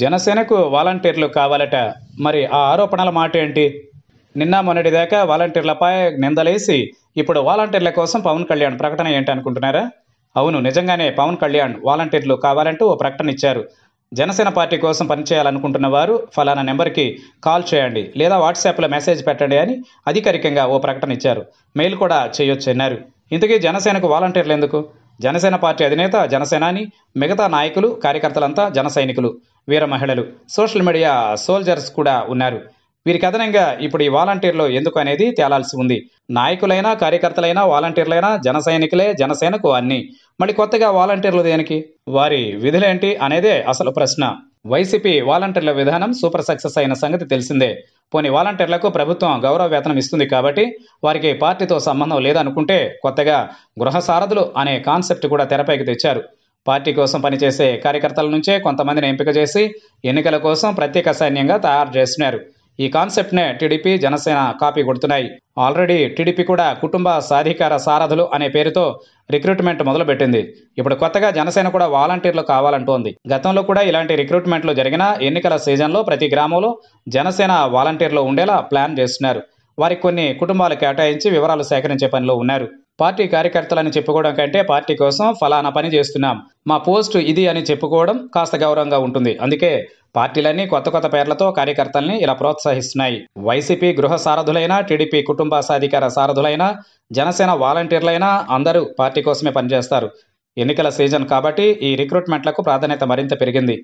జనసేనకు వాలంటీర్లు కావాలట మరి ఆ ఆరోపణల మాట ఏంటి నిన్న మొన్నటిదాకా వాలంటీర్లపై నిందలేసి ఇప్పుడు వాలంటీర్ల కోసం పవన్ కళ్యాణ్ ప్రకటన ఏంటి అనుకుంటున్నారా అవును నిజంగానే పవన్ కళ్యాణ్ వాలంటీర్లు కావాలంటూ ఓ ప్రకటన ఇచ్చారు జనసేన పార్టీ కోసం పనిచేయాలనుకుంటున్న వారు ఫలానా నెంబర్కి కాల్ చేయండి లేదా వాట్సాప్లో మెసేజ్ పెట్టండి అని అధికారికంగా ఓ ప్రకటన ఇచ్చారు మెయిల్ కూడా చేయొచ్చు అన్నారు ఇంతకీ జనసేనకు వాలంటీర్లు ఎందుకు జనసేన పార్టీ అధినేత జనసేనాని మిగతా నాయకులు కార్యకర్తలంతా జన సైనికులు వీర మహిళలు సోషల్ మీడియా సోల్జర్స్ కూడా ఉన్నారు వీరికి అదనంగా ఇప్పుడు ఈ వాలంటీర్లు ఎందుకు అనేది తేలాల్సి ఉంది నాయకులైనా కార్యకర్తలైనా వాలంటీర్లైనా జన సైనికులే జనసేనకు అన్ని మళ్ళీ కొత్తగా వాలంటీర్లు దేనికి వారి విధులేంటి అనేదే అసలు ప్రశ్న వైసీపీ వాలంటీర్ల విధానం సూపర్ సక్సెస్ అయిన సంగతి తెలిసిందే పోని వాలంటీర్లకు ప్రభుత్వం గౌరవ వేతనం ఇస్తుంది కాబట్టి వారికి పార్టీతో సంబంధం లేదనుకుంటే కొత్తగా గృహ అనే కాన్సెప్ట్ కూడా తెరపైకి తెచ్చారు పార్టీ కోసం పనిచేసే కార్యకర్తల నుంచే కొంతమందిని ఎంపిక చేసి ఎన్నికల కోసం ప్రత్యేక సైన్యంగా తయారు చేస్తున్నారు ఈ కాన్సెప్ట్నే టీడీపీ జనసేన కాపీ కొడుతున్నాయి ఆల్రెడీ టీడీపీ కూడా కుటుంబ సాధికార సారథులు అనే పేరుతో రిక్రూట్మెంట్ మొదలుపెట్టింది ఇప్పుడు కొత్తగా జనసేన కూడా వాలంటీర్లు కావాలంటోంది గతంలో కూడా ఇలాంటి రిక్రూట్మెంట్లు జరిగిన ఎన్నికల సీజన్లో ప్రతి గ్రామంలో జనసేన వాలంటీర్లు ఉండేలా ప్లాన్ చేస్తున్నారు వారికి కొన్ని కుటుంబాలు కేటాయించి వివరాలు సేకరించే పనిలో ఉన్నారు పార్టీ కార్యకర్తలని చెప్పుకోవడం కంటే పార్టీ కోసం ఫలానా పని చేస్తున్నాం మా పోస్ట్ ఇది అని చెప్పుకోవడం కాస్త గౌరవంగా ఉంటుంది అందుకే పార్టీలన్నీ కొత్త కొత్త పేర్లతో కార్యకర్తల్ని ఇలా ప్రోత్సహిస్తున్నాయి వైసీపీ గృహ సారథులైన టీడీపీ కుటుంబ సాధికార సారథులైన జనసేన వాలంటీర్లైనా అందరూ పార్టీ కోసమే పనిచేస్తారు ఎన్నికల సీజన్ కాబట్టి ఈ రిక్రూట్మెంట్లకు ప్రాధాన్యత మరింత పెరిగింది